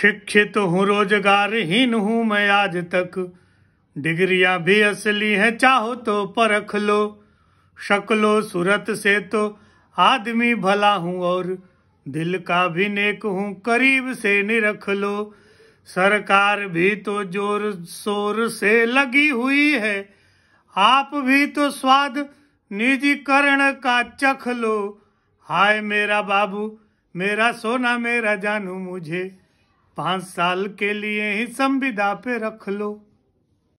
शिक्षित तो हूँ रोजगारहीन हूँ मैं आज तक डिग्रियां भी असली हैं चाहो तो परख लो शक्लो सूरत से तो आदमी भला हूँ और दिल का भी नेक हूँ करीब से निरख लो सरकार भी तो जोर शोर से लगी हुई है आप भी तो स्वाद निजीकरण का चख लो हाय मेरा बाबू मेरा सोना मेरा जानू मुझे पांच साल के लिए ही संविदा पे रख लो